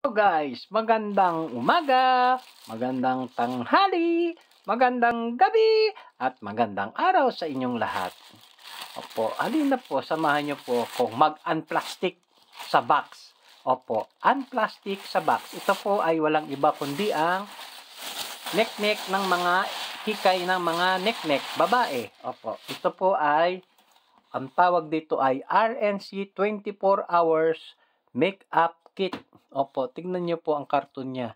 Hello guys, magandang umaga, magandang tanghali, magandang gabi, at magandang araw sa inyong lahat. Opo, alin na po, samahan niyo po kung mag-unplastic sa box. Opo, unplastic sa box. Ito po ay walang iba kundi ang neknek ng mga hikay ng mga neknek babae. Opo, ito po ay, ang tawag dito ay RNC 24 hours makeup kit. Opo, tingnan nyo po ang karton niya.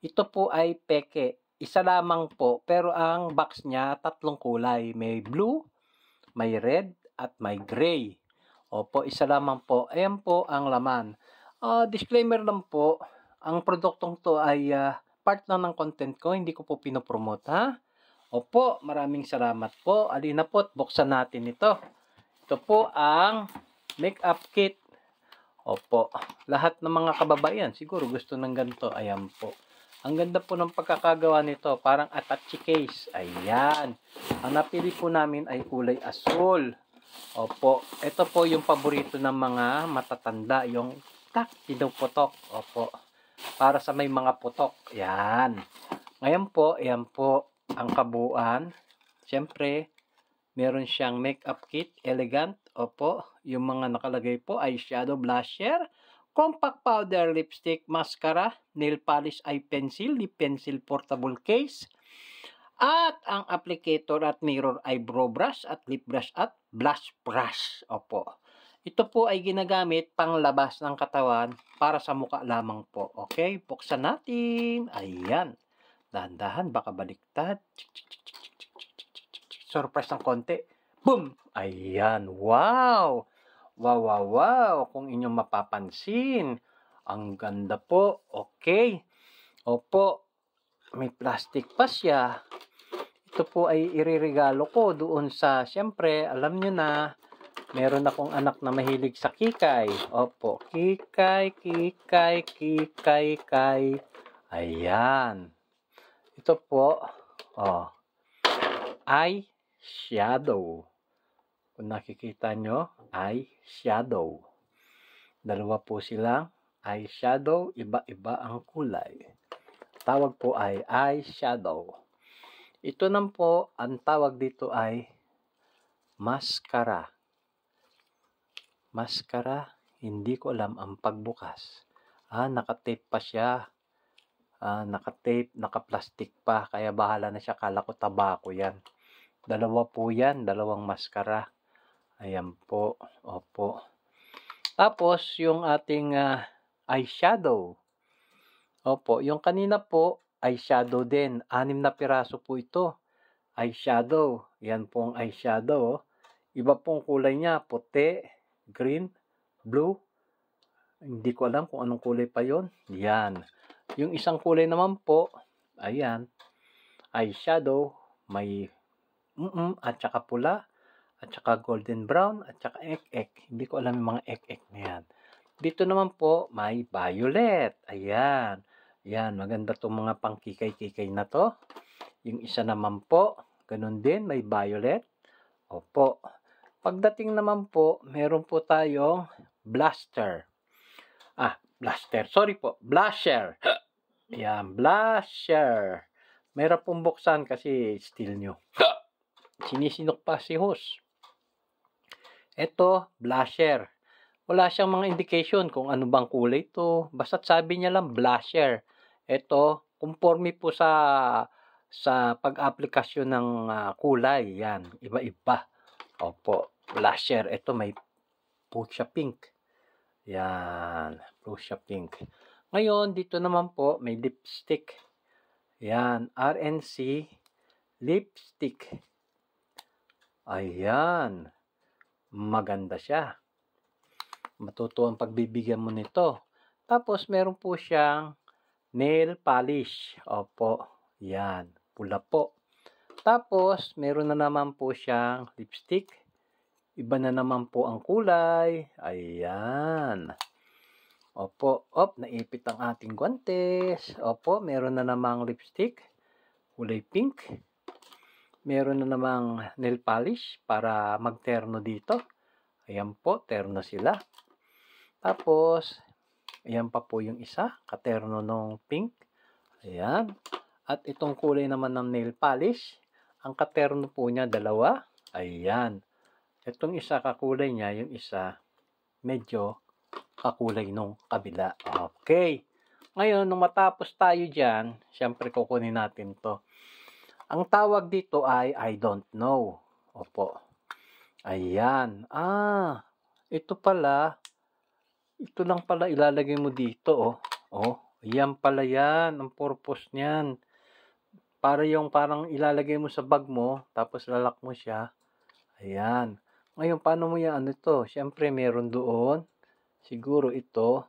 Ito po ay peke. Isa lamang po, pero ang box niya tatlong kulay. May blue, may red, at may gray. Opo, isa lamang po. Ayan po ang laman. Uh, disclaimer lang po, ang produktong to ay uh, part na ng content ko. Hindi ko po pinopromote, ha? Opo, maraming salamat po. Alina po, buksan natin ito. Ito po ang makeup kit Opo. Lahat ng mga kababayan siguro gusto ng ganito. Ayan po. Ang ganda po ng pagkakagawa nito. Parang attache case. Ayan. Ang napili po namin ay kulay asul. Opo. Ito po yung paborito ng mga matatanda. Yung tak, daw putok. Opo. Para sa may mga putok. Ayan. Ngayon po, ayan po ang kabuuan. Siyempre, Meron siyang makeup kit, elegant. Opo, yung mga nakalagay po ay shadow blusher, compact powder, lipstick, mascara, nail polish, eye pencil, lip pencil, portable case, at ang applicator at mirror eyebrow brush at lip brush at blush brush. Opo. Ito po ay ginagamit pang labas ng katawan para sa mukha lamang po. Okay, buksan natin. Ayan. Dahan-dahan, baka baliktad. Chik, chik, surprise ng konti. Boom! Ayan, wow! Wow, wow, wow! Kung inyong mapapansin, ang ganda po. Okay. Opo, may plastic pa siya. Ito po ay iririgalo ko doon sa, syempre, alam nyo na, meron akong anak na mahilig sa kikay. Opo, kikay, kikay, kikay, kay. Ayan. Ito po, oh, ay shadow. Kung nakikita nyo, ay shadow. Dalawa po silang eye shadow, iba-iba ang kulay. Tawag po ay eye shadow. Ito naman po, ang tawag dito ay maskara. Maskara, hindi ko alam ang pagbukas. Ah, nakatape pa siya. Ah, nakatape, nakaplastic pa, kaya bahala na siya, kala ko tabako yan. Dalawa po yan, dalawang maskara. Ayan po, opo. Tapos, yung ating uh, eyeshadow. Opo, yung kanina po, eyeshadow din. Anim na piraso po ito. Eyeshadow. Yan po pong eyeshadow. Iba pong kulay niya. Puti, green, blue. Hindi ko alam kung anong kulay pa yon. Yan. Yung isang kulay naman po, ayan, eyeshadow, may mm-mm, at saka pula, at saka golden brown, at saka ek-ek. Hindi ko alam yung mga ek-ek na yan. Dito naman po, may violet. Ayan. Ayan, maganda itong mga pangkikay-kikay na to. Yung isa naman po, ganun din, may violet. Opo. Pagdating naman po, meron po tayong blaster. Ah, blaster. Sorry po, blusher. Ayan, blusher. Meron pong buksan kasi still new. Sinisinok pa si host. Ito, blusher. Wala siyang mga indication kung ano bang kulay ito. Basta sabi niya lang blusher. Ito, conforme po sa sa pag-aplikasyon ng uh, kulay. Yan, iba-iba. Opo, blusher. Ito may fuchsia pink. Yan, fuchsia pink. Ngayon, dito naman po, may lipstick. Yan, RNC lipstick. Ayan. Maganda siya. Matuto ang pagbibigyan mo nito. Tapos, meron po siyang nail polish. Opo. Yan. Pula po. Tapos, meron na naman po siyang lipstick. Iba na naman po ang kulay. Ayan. Opo. Op, naipit ang ating guantes. Opo, meron na namang lipstick. Kulay pink meron na namang nail polish para magterno dito. Ayan po, terno sila. Tapos, ayan pa po yung isa, katerno nung pink. Ayan. At itong kulay naman ng nail polish, ang katerno po niya dalawa. Ayan. Itong isa kakulay niya, yung isa medyo kakulay nung kabila. Okay. Ngayon, nung matapos tayo dyan, syempre kukunin natin to. Ang tawag dito ay I don't know. Opo. Ayan. Ah, ito pala. Ito lang pala ilalagay mo dito, oh. Oh, yan pala yan. Ang purpose niyan. Para yung parang ilalagay mo sa bag mo, tapos lalak mo siya. Ayan. Ngayon, paano mo yan? Ano to? Siyempre, meron doon. Siguro ito.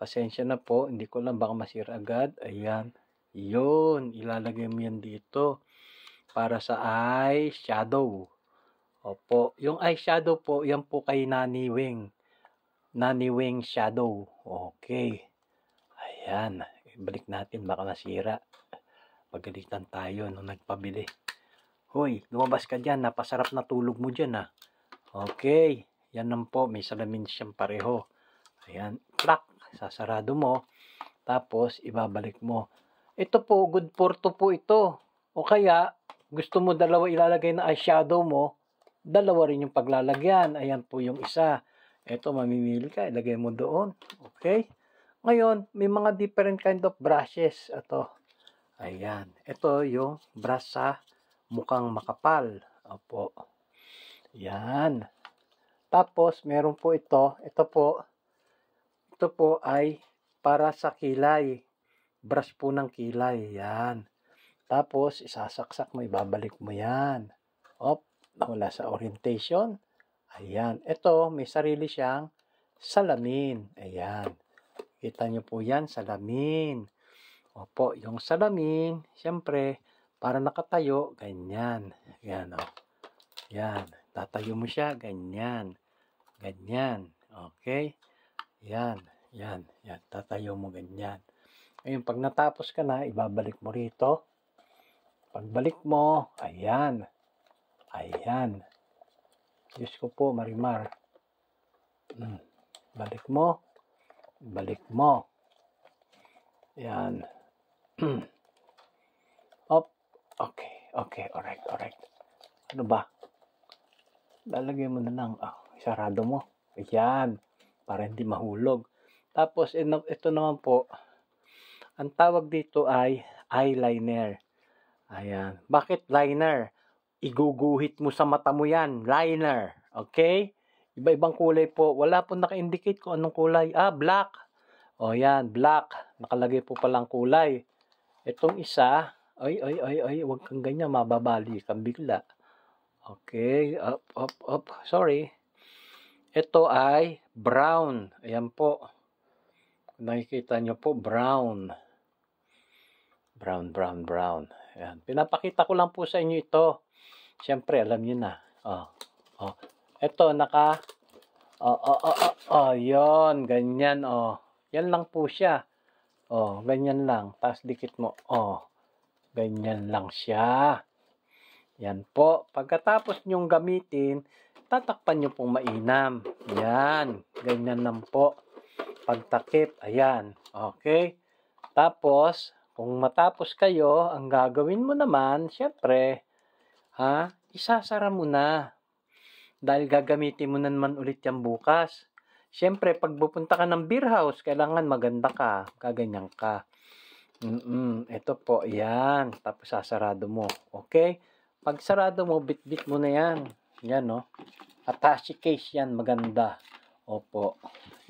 Pasensya na po. Hindi ko lang baka masira agad. Ayan. Yun, ilalagay mo yan dito para sa eye shadow. Opo, yung eye shadow po, yan po kay Nani Wing. Nani Wing Shadow. Okay. Ayan, ibalik natin, baka nasira. Pagalitan tayo nung nagpabili. Hoy, lumabas ka dyan, napasarap na tulog mo dyan ah. Okay, yan lang po, may salamin siyang pareho. Ayan, plak, sasarado mo. Tapos, ibabalik mo. Ito po, good porto po ito. O kaya, gusto mo dalawa ilalagay na eyeshadow mo, dalawa rin yung paglalagyan. Ayan po yung isa. Ito, mamimili ka, ilagay mo doon. Okay? Ngayon, may mga different kind of brushes. Ito. Ayan. Ito yung brush sa mukhang makapal. Opo. Ayan. Tapos, meron po ito. Ito po. Ito po ay para sa kilay brush po ng kilay. Yan. Tapos, isasaksak mo, ibabalik mo yan. Op, wala sa orientation. Ayan. Ito, may sarili siyang salamin. Ayan. Kita nyo po yan, salamin. Opo, yung salamin, siyempre, para nakatayo, ganyan. Ayan, o. Oh. Ayan. Tatayo mo siya, ganyan. Ganyan. Okay? Ayan. Ayan. Ayan. Tatayo mo ganyan. Ayun, pag natapos ka na, ibabalik mo rito. Pagbalik mo, ayan. Ayan. Diyos ko po, Marimar. Hmm. Balik mo. Balik mo. Ayan. Up. Okay, okay, alright, alright. Ano ba? Lalagay mo na lang. oh, isarado mo. Ayan. Para hindi mahulog. Tapos, ito naman po, ang tawag dito ay eyeliner. Ayan. Bakit liner? Iguguhit mo sa mata mo yan. Liner. Okay? Iba-ibang kulay po. Wala po naka-indicate kung anong kulay. Ah, black. O yan, black. Nakalagay po palang kulay. Itong isa, ay, ay, ay, ay, huwag kang ganyan. Mababali kang bigla. Okay, up, up, up. Sorry. Ito ay brown. Ayan po. Nakikita nyo po, brown. Brown. Brown, brown, brown. Ayan. Pinapakita ko lang po sa inyo ito. Siyempre, alam niyo na. Oh, oh. Ito, naka... Oh, oh, oh, oh, oh, yun. Ganyan, oh. Yan lang po siya. Oh, ganyan lang. Tapos dikit mo. Oh, ganyan lang siya. Yan po. Pagkatapos nyong gamitin, tatakpan nyo pong mainam. Yan. Ganyan lang po. Pagtakip. Ayan. Okay. Tapos, kung matapos kayo, ang gagawin mo naman, syempre, ha, isasara mo na. Dahil gagamitin mo naman ulit yan bukas. Syempre, pag pupunta ka ng beer house, kailangan maganda ka, kaganyan ka. Mm-mm, ito po, yan. Tapos sasarado mo. Okay? Pag sarado mo, bit-bit mo na yan. Yan, no? Oh. Attache case yan, maganda. Opo.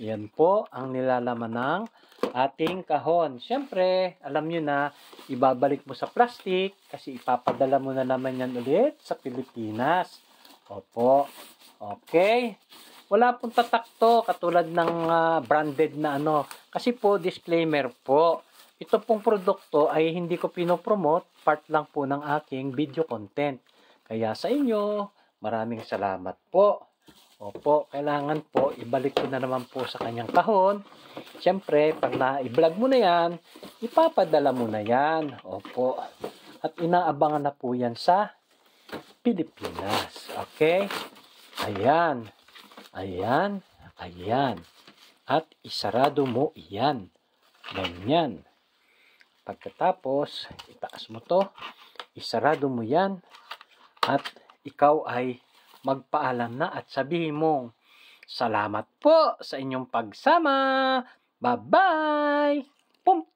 Yan po ang nilalaman ng ating kahon. Siyempre, alam nyo na, ibabalik mo sa plastic kasi ipapadala mo na naman yan ulit sa Pilipinas. Opo. Okay. Wala pong tatakto katulad ng uh, branded na ano. Kasi po, disclaimer po, ito pong produkto ay hindi ko pinopromote, part lang po ng aking video content. Kaya sa inyo, maraming salamat po. Opo, kailangan po, ibalik ko na naman po sa kanyang kahon. Siyempre, pag na-vlog mo na yan, ipapadala mo na yan. Opo. At inaabangan na po yan sa Pilipinas. Okay? Ayan. Ayan. Ayan. At isarado mo iyan. Ganyan. Pagkatapos, itaas mo to, isarado mo yan, at ikaw ay magpaalam na at sabihin mong, Salamat po sa inyong pagsama. Bye-bye! Pum!